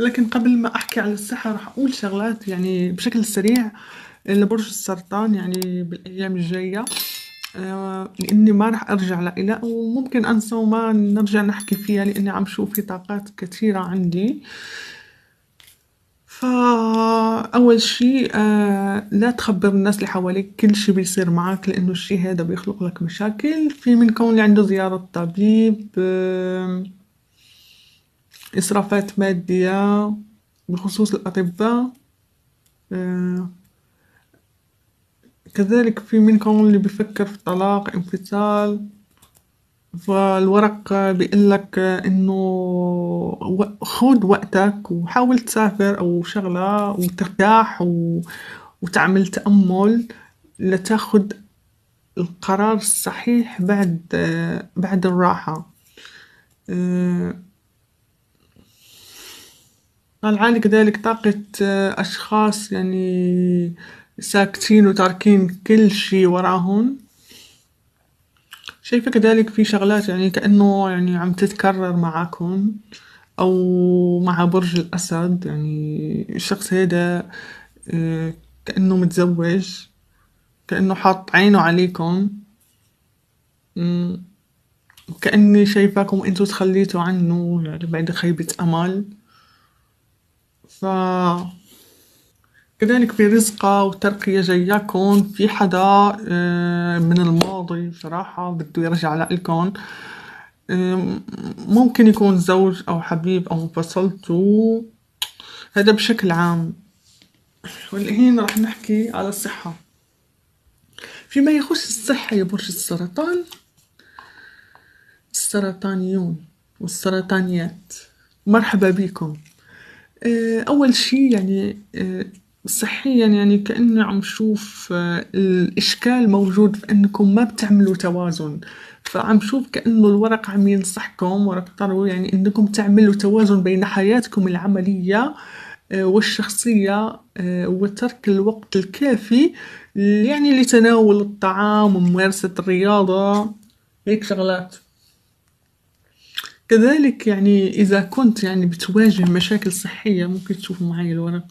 لكن قبل ما احكي على الصحه راح اقول شغلات يعني بشكل سريع لبرج السرطان يعني بالايام الجايه آه، لاني ما راح ارجع لها وممكن انسى وما نرجع نحكي فيها لاني عم شوف في طاقات كثيره عندي فأول شيء آه، لا تخبر الناس اللي حواليك كل شيء بيصير معك لأنه الشيء هذا بيخلق لك مشاكل في من كون اللي عنده زيارة طبيب إسرافات مادية بخصوص الأطباء آه، كذلك في منكم اللي بيفكر في طلاق انفصال فالورق بيقول لك انه خذ وقتك وحاول تسافر او شغله وترتاح و... وتعمل تامل لتاخد القرار الصحيح بعد بعد الراحه آه، طلعالي كذلك طاقة آه، أشخاص يعني ساكتين وتاركين كل شيء وراهم، شايفة كذلك في شغلات يعني كأنه يعني عم تتكرر معاكم أو مع برج الأسد يعني الشخص هادا آه، كأنه متزوج كأنه حاط عينه عليكم كأني شايفاكم انتو تخليتوا عنه يعني بعد خيبة أمل. ف كذلك رزقة وترقية جاية كون في حدا آه، من الماضي بصراحة بدو يرجع لكم ممكن يكون زوج أو حبيب أو انفصلتو هذا بشكل عام والحين راح نحكي على الصحة فيما يخص الصحة يا برج السرطان السرطانيون والسرطانيات مرحبا بكم آه، أول شي يعني آه، صحيا يعني كأني عم شوف آه، الإشكال موجود في إنكم ما بتعملوا توازن فعم شوف كأنه الورق عم ينصحكم ورق الطرو يعني إنكم تعملوا توازن بين حياتكم العملية والشخصية وترك الوقت الكافي يعني لتناول الطعام وممارسة الرياضة هيك شغلات كذلك يعني إذا كنت يعني بتواجه مشاكل صحية ممكن تشوف معي الورق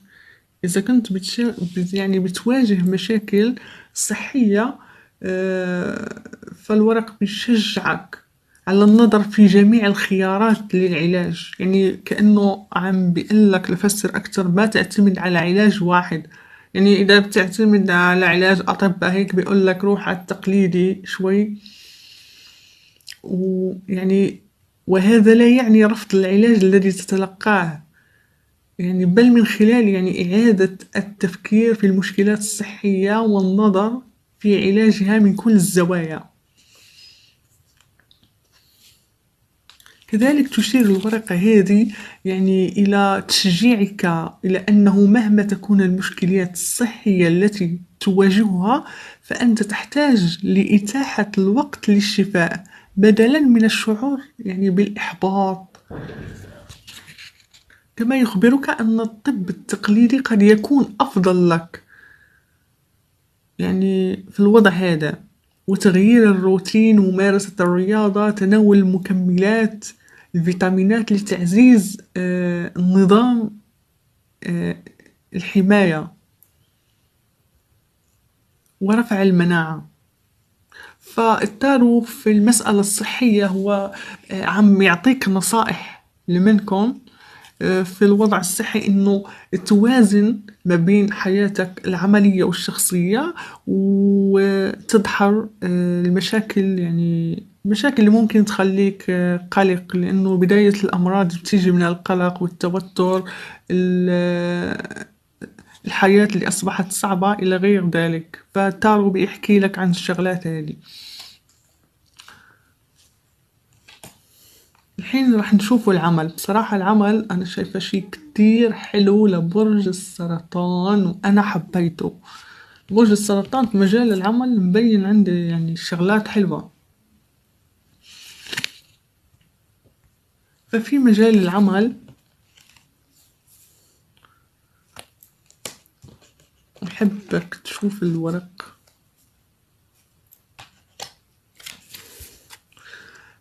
إذا كنت بتشا... يعني بتواجه مشاكل صحية آه، فالورق بيشجعك على النظر في جميع الخيارات للعلاج يعني كأنه عم بيقلك لفسر أكتر ما تعتمد على علاج واحد يعني إذا بتعتمد على علاج أطباء هيك بيقولك روح على التقليدي شوي ويعني وهذا لا يعني رفض العلاج الذي تتلقاه يعني بل من خلال يعني إعادة التفكير في المشكلات الصحية والنظر في علاجها من كل الزوايا كذلك تشير الورقة هذه يعني إلى تشجيعك إلى أنه مهما تكون المشكلات الصحية التي تواجهها فأنت تحتاج لإتاحة الوقت للشفاء بدلا من الشعور يعني بالإحباط كما يخبرك أن الطب التقليدي قد يكون أفضل لك يعني في الوضع هذا وتغيير الروتين ممارسة الرياضة تناول المكملات الفيتامينات لتعزيز آه، النظام آه، الحماية ورفع المناعة فالتارو في المسألة الصحية هو آه، عم يعطيك نصائح لمنكم آه، في الوضع الصحي انه توازن ما بين حياتك العملية والشخصية وتدحر آه، المشاكل يعني المشاكل اللي ممكن تخليك قلق لأنه بداية الأمراض بتيجي من القلق والتوتر الحياة اللي أصبحت صعبة إلى غير ذلك فتارو بيحكي لك عن الشغلات هذه الحين راح نشوف العمل بصراحة العمل أنا شايفة شي كتير حلو لبرج السرطان وأنا حبيته برج السرطان في مجال العمل مبين عندي يعني شغلات حلوة ففي مجال العمل نحبك تشوف الورق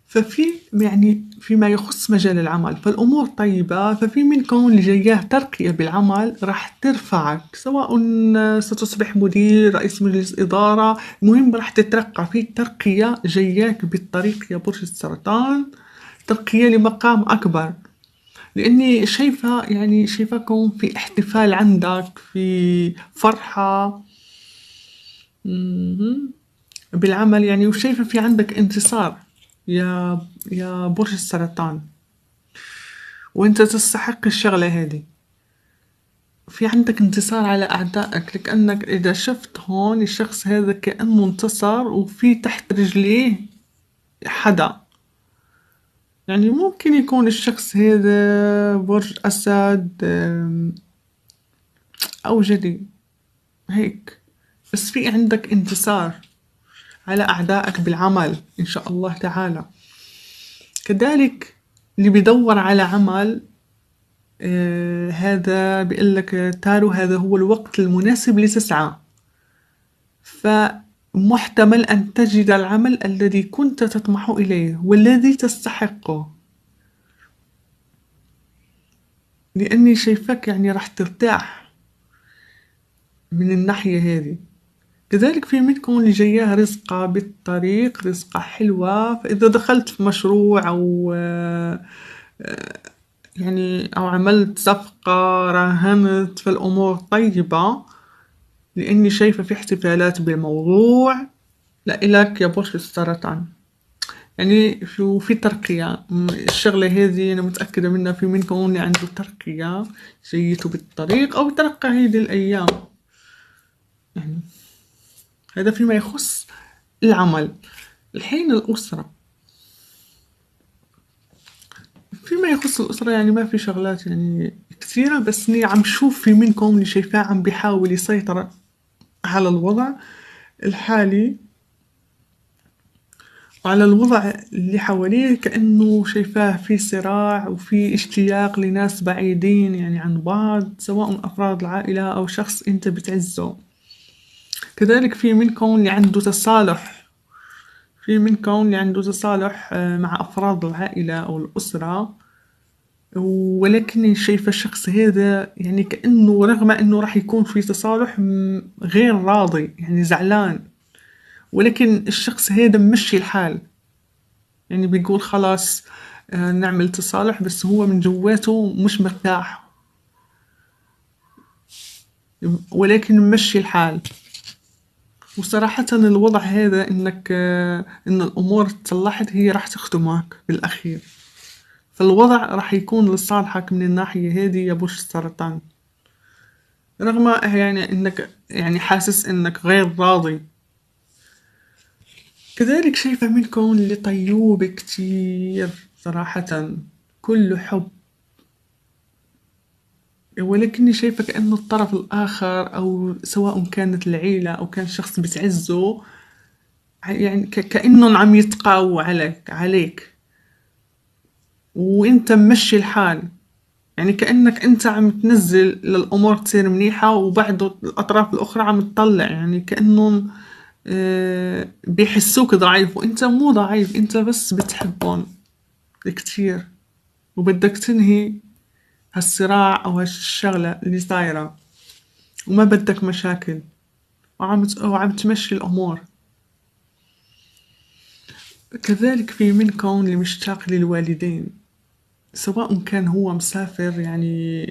ففي يعني فيما يخص مجال العمل فالأمور طيبة ففي منكم اللي جاياه ترقية بالعمل راح ترفعك سواء ستصبح مدير رئيس مجلس إدارة المهم راح تترقى في ترقية جاياك بالطريق يا برج السرطان ترقية لمقام أكبر لأني شايفة يعني شايفاكم في احتفال عندك في فرحة بالعمل يعني وشايفة في عندك انتصار يا يا برج السرطان وانت تستحق الشغلة هذه في عندك انتصار على أعدائك لكأنك إذا شفت هون الشخص هذا كأنه انتصر وفي تحت رجليه حدا يعني ممكن يكون الشخص هذا برج أسد أو جدي هيك بس في عندك انتصار على أعدائك بالعمل إن شاء الله تعالى كذلك اللي بيدور على عمل آه هذا بيقول لك تارو هذا هو الوقت المناسب لتسعى ف محتمل أن تجد العمل الذي كنت تطمح إليه والذي تستحقه لأني شايفاك يعني راح ترتاح من الناحية هذه كذلك في منكم اللي جاياه رزقة بالطريق رزقة حلوة فإذا دخلت في مشروع أو يعني أو عملت صفقة في فالأمور طيبة لأني شايفة في احتفالات بالموضوع لإلك يا برج السرطان يعني شو في ترقية الشغلة هذه أنا متأكدة منها في منكم اللي عنده ترقية جيته بالطريق أو ترقى هذه الأيام يعني هذا فيما يخص العمل الحين الأسرة فيما يخص الأسرة يعني ما في شغلات يعني كثيرة بس إني عم شوف في منكم اللي شايفاه عم بيحاول يسيطر على الوضع الحالي وعلى الوضع اللي حواليه كأنه شايفاه في صراع وفي اشتياق لناس بعيدين يعني عن بعض سواء أفراد العائلة أو شخص أنت بتعزه كذلك في منكم اللي عنده تصالح في منكم اللي عنده تصالح آه، مع أفراد العائلة أو الأسرة ولكن شايفة الشخص هذا يعني كأنه رغم أنه راح يكون في تصالح غير راضي يعني زعلان ولكن الشخص هذا مشي الحال يعني بيقول خلاص آه، نعمل تصالح بس هو من جواته مش مرتاح ولكن مشي الحال وصراحة الوضع هذا انك آه، ان الامور تصلحت هي راح تخدمك بالاخير فالوضع راح يكون لصالحك من الناحية هذه يا بوش السرطان رغم إيه يعني انك يعني حاسس انك غير راضي كذلك شايفة منكم اللي طيوب كتير صراحة كله حب ولكني شايفة كأنه الطرف الآخر أو سواء كانت العيلة أو كان شخص بتعزه يعني كأنهم عم يتقاووا عليك عليك وانت ممشي الحال يعني كانك انت عم تنزل للامور تصير منيحه وبعده الاطراف الاخرى عم تطلع يعني كانهم آه، بيحسوك ضعيف وانت مو ضعيف انت بس بتحبهم كتير وبدك تنهي هالصراع او هالشغلة اللي صايرة وما بدك مشاكل وعم وعم تمشي الامور كذلك في منكم اللي مشتاق للوالدين سواء كان هو مسافر يعني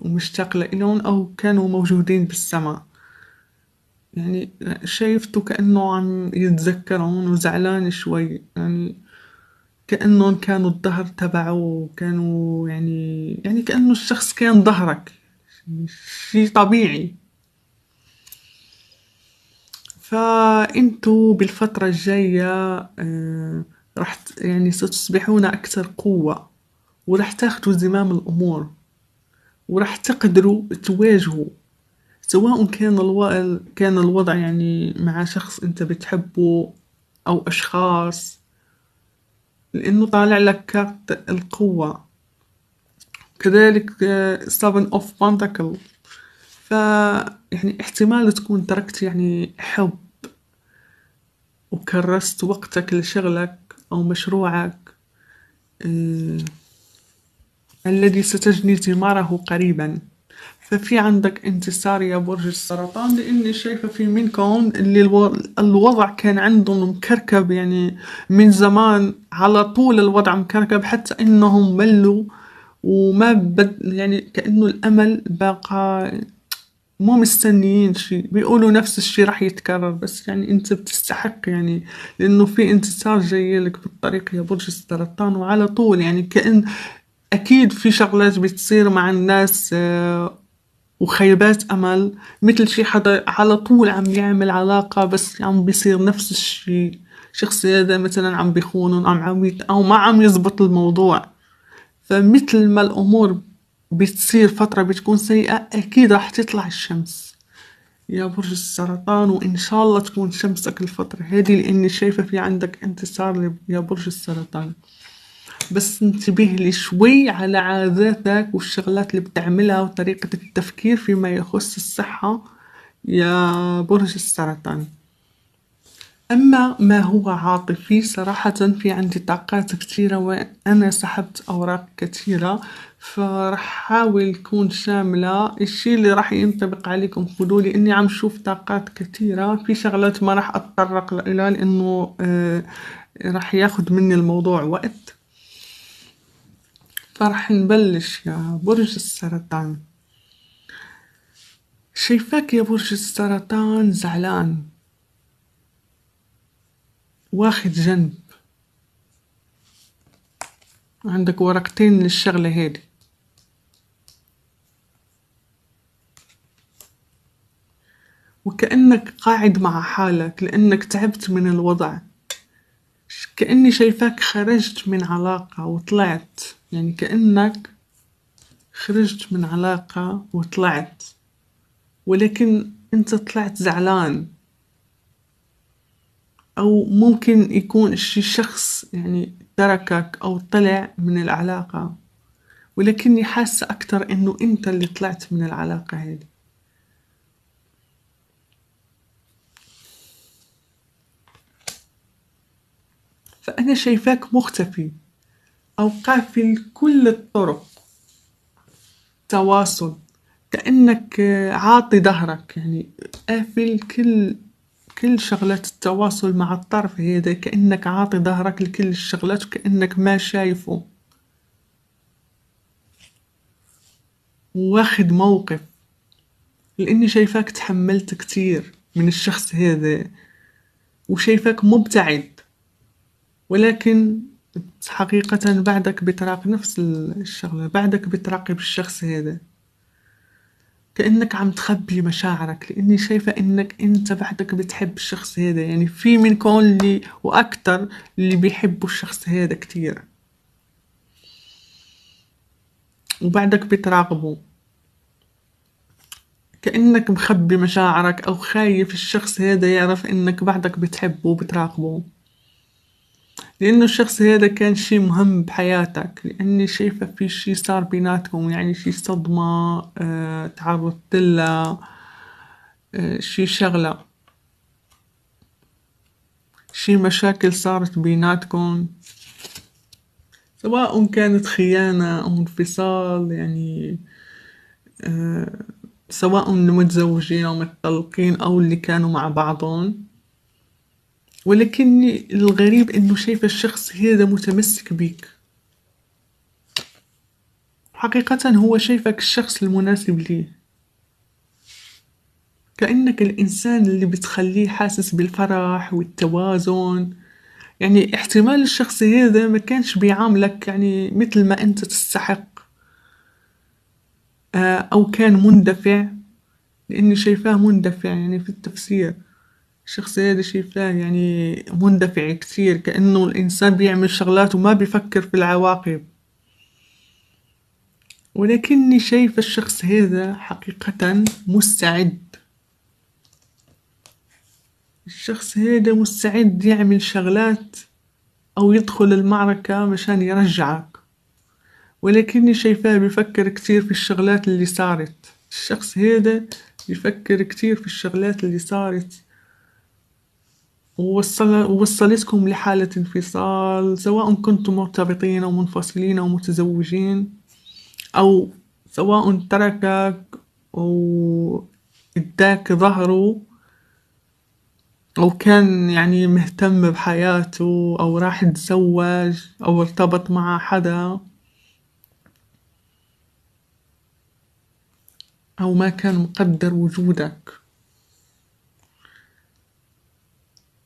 ومشتاق لهم أو كانوا موجودين بالسماء يعني شايفته كأنه عم يتذكرون وزعلان شوي يعني كأنهم كانوا الظهر تبعه وكانوا يعني يعني كأنه الشخص كان ظهرك شي طبيعي فأنتوا بالفترة الجاية آه، رح يعني ستصبحون أكثر قوة وراح تاخدوا زمام الأمور وراح تقدروا تواجهوا سواء كان الو... كان الوضع يعني مع شخص انت بتحبه او اشخاص لانه طالع لك كارت القوة كذلك سفن اوف بانتكل ف يعني احتمال تكون تركت يعني حب وكرست وقتك لشغلك او مشروعك آه، الذي ستجني ثماره قريبا ففي عندك انتصار يا برج السرطان لاني شايفه في منكم اللي الوضع كان عندهم مكركب يعني من زمان على طول الوضع مكركب حتى انهم ملوا وما بد يعني كانه الامل باقى مو مستنيين شي بيقولوا نفس الشي راح يتكرر بس يعني انت بتستحق يعني لانه في انتصار جاي لك بالطريق يا برج السرطان وعلى طول يعني كأن أكيد في شغلات بتصير مع الناس آه، وخيبات أمل مثل شي حدا على طول عم يعمل علاقة بس عم بيصير نفس الشي شخص هذا مثلا عم بيخونهم عم عم أو ما عم يزبط الموضوع فمثل ما الأمور بتصير فترة بتكون سيئة أكيد راح تطلع الشمس يا برج السرطان وإن شاء الله تكون شمسك الفترة هذه لأني شايفة في عندك انتصار يا برج السرطان بس انتبه لي شوي على عاداتك والشغلات اللي بتعملها وطريقة التفكير فيما يخص الصحة يا برج السرطان أما ما هو عاطفي صراحة في عندي طاقات كثيرة وأنا سحبت أوراق كثيرة فرح حاول كون شاملة الشي اللي راح ينطبق عليكم خذوا لأني عم شوف طاقات كثيرة في شغلات ما راح أتطرق لها لأنه آه راح ياخد مني الموضوع وقت فرح نبلش يا برج السرطان شايفاك يا برج السرطان زعلان واخد جنب عندك ورقتين للشغلة هذه وكأنك قاعد مع حالك لأنك تعبت من الوضع كأني شايفاك خرجت من علاقة وطلعت يعني كأنك خرجت من علاقة وطلعت ولكن أنت طلعت زعلان أو ممكن يكون شي شخص يعني تركك أو طلع من العلاقة ولكني حاسة أكتر إنه أنت اللي طلعت من العلاقة هذه فأنا شايفاك مختفي أو قافل كل الطرق تواصل كأنك آه، عاطي ظهرك يعني قافل كل كل شغلات التواصل مع الطرف هذا كأنك عاطي ظهرك لكل الشغلات كأنك ما شايفه واخد موقف لأني شايفاك تحملت كتير من الشخص هذا وشايفاك مبتعد ولكن حقيقة بعدك بتراقب نفس الشغلة بعدك بتراقب الشخص هذا كأنك عم تخبي مشاعرك لأني شايفة أنك أنت بعدك بتحب الشخص هذا يعني في من كون لي وأكتر اللي بيحبوا الشخص هذا كتير وبعدك بتراقبه كأنك مخبي مشاعرك أو خايف الشخص هذا يعرف أنك بعدك بتحبه وبتراقبه لأنه الشخص هذا كان شي مهم بحياتك لأني شايفة في شي صار بيناتكم يعني شي صدمة آه، تعرضت لها آه، شي شغلة شي مشاكل صارت بيناتكم سواء كانت خيانة أو انفصال يعني آه، سواء المتزوجين أو متطلقين أو اللي كانوا مع بعضهم ولكن الغريب أنه شايف الشخص هذا متمسك بك حقيقة هو شايفك الشخص المناسب ليه كأنك الإنسان اللي بتخليه حاسس بالفرح والتوازن يعني احتمال الشخص هذا ما كانش بيعاملك يعني مثل ما أنت تستحق آه، أو كان مندفع لأني شايفاه مندفع يعني في التفسير الشخصية هذا شايفاه يعني مندفع كتير كأنه الإنسان بيعمل شغلات وما بيفكر في العواقب ولكني شايفة الشخص هذا حقيقة مستعد الشخص هذا مستعد يعمل شغلات أو يدخل المعركة مشان يرجعك ولكني شايفاه بيفكر كتير في الشغلات اللي صارت الشخص هذا بيفكر كتير في الشغلات اللي صارت ووصل ووصلتكم لحالة انفصال سواء كنتم مرتبطين أو منفصلين أو متزوجين أو سواء تركك وإداك ظهره أو كان يعني مهتم بحياته أو راح يتزوج أو ارتبط مع حدا أو ما كان مقدر وجودك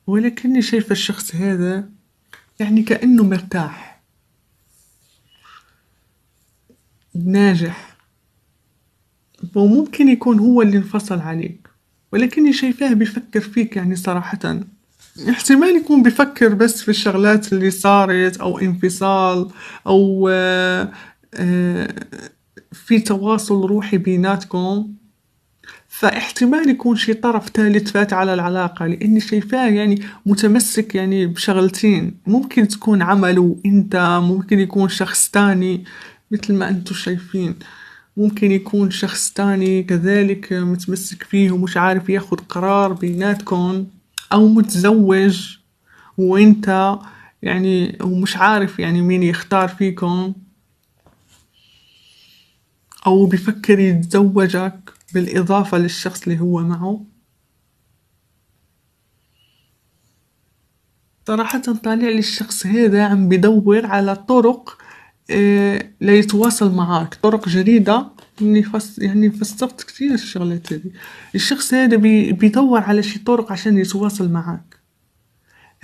ولكني شايفة الشخص هذا يعني كأنه مرتاح ناجح وممكن يكون هو اللي انفصل عليك ولكني شايفاه بيفكر فيك يعني صراحة احتمال يكون بيفكر بس في الشغلات اللي صارت أو انفصال أو آه، آه، في تواصل روحي بيناتكم فاحتمال يكون شي طرف ثالث فات على العلاقة لأني شايفاه يعني متمسك يعني بشغلتين ممكن تكون عمله أنت ممكن يكون شخص تاني مثل ما أنتو شايفين ممكن يكون شخص تاني كذلك متمسك فيه ومش عارف ياخد قرار بيناتكم أو متزوج وأنت يعني ومش عارف يعني مين يختار فيكم أو بيفكر يتزوجك بالإضافة للشخص اللي هو معه صراحة طالع للشخص الشخص هذا عم بدور على طرق إيه ليتواصل معك طرق جديدة يعني, فس يعني فسرت كثير الشغلات هذه الشخص هذا بي بيدور على شي طرق عشان يتواصل معك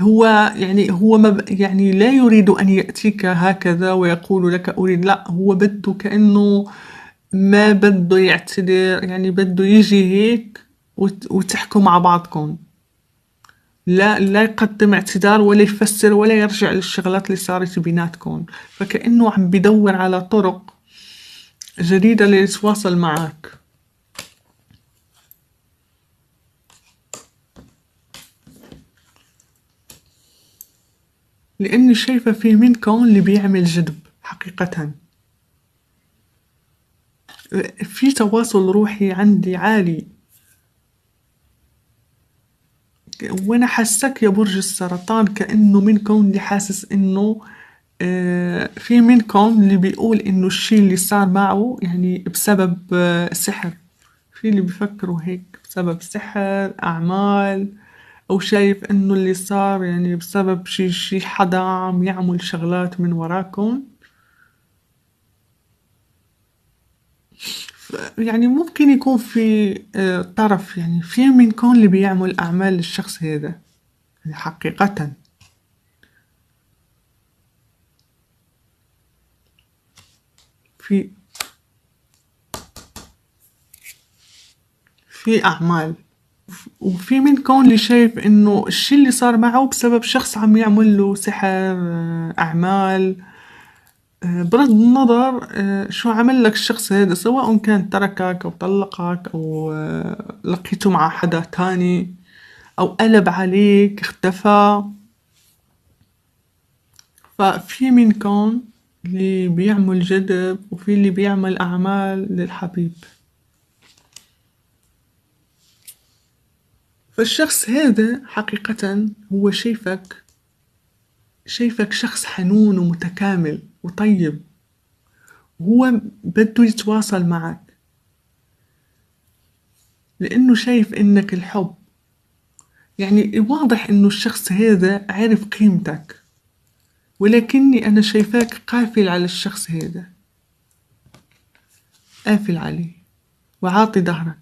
هو يعني هو ما ب... يعني لا يريد أن يأتيك هكذا ويقول لك أريد لا هو بده كأنه ما بده يعتذر يعني بده يجي هيك وتحكوا مع بعضكم لا لا يقدم اعتذار ولا يفسر ولا يرجع للشغلات اللي صارت بيناتكم فكأنه عم بدور على طرق جديدة ليتواصل معك لأني شايفة في منكم اللي بيعمل جذب حقيقةً في تواصل روحي عندي عالي وانا حاسك يا برج السرطان كانه منكم اللي حاسس انه آه، في منكم اللي بيقول انه الشي اللي صار معه يعني بسبب آه، سحر في اللي بيفكروا هيك بسبب سحر اعمال او شايف انه اللي صار يعني بسبب شي شي حدا عم يعمل شغلات من وراكم يعني ممكن يكون في آه، طرف يعني في من كون اللي بيعمل أعمال للشخص هذا يعني حقيقة في في أعمال وفي من كون اللي شايف انه الشي اللي صار معه بسبب شخص عم يعمل له سحر آه، اعمال آه، بغض النظر آه، شو عملك الشخص هذا سواء كان تركك أو طلقك أو آه، لقيته مع حدا تاني أو قلب عليك اختفى ففي منكم اللي بيعمل جذب وفي اللي بيعمل أعمال للحبيب فالشخص هذا حقيقة هو شايفك شايفك شخص حنون ومتكامل وطيب وهو بده يتواصل معك لأنه شايف إنك الحب يعني واضح إنه الشخص هذا عارف قيمتك ولكني أنا شايفاك قافل على الشخص هذا قافل عليه وعاطي ظهرك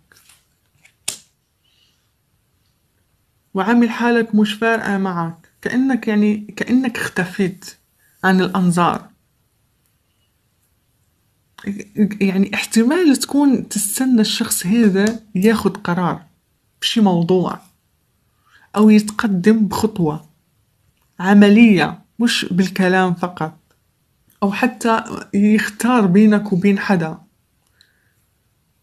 وعامل حالك مش فارقة معك كأنك يعني كأنك اختفيت عن الأنظار يعني احتمال تكون تستنى الشخص هذا ياخد قرار بشي موضوع أو يتقدم بخطوة عملية مش بالكلام فقط أو حتى يختار بينك وبين حدا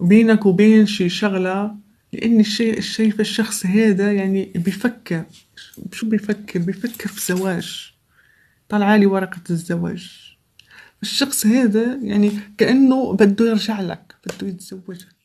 بينك وبين شي شغلة لأن الشيء الشايفة الشخص هذا يعني بيفكر شو بيفكر بيفكر في زواج طلع لي ورقة الزواج الشخص هذا يعني كأنه بده يرجع لك بده يتزوجك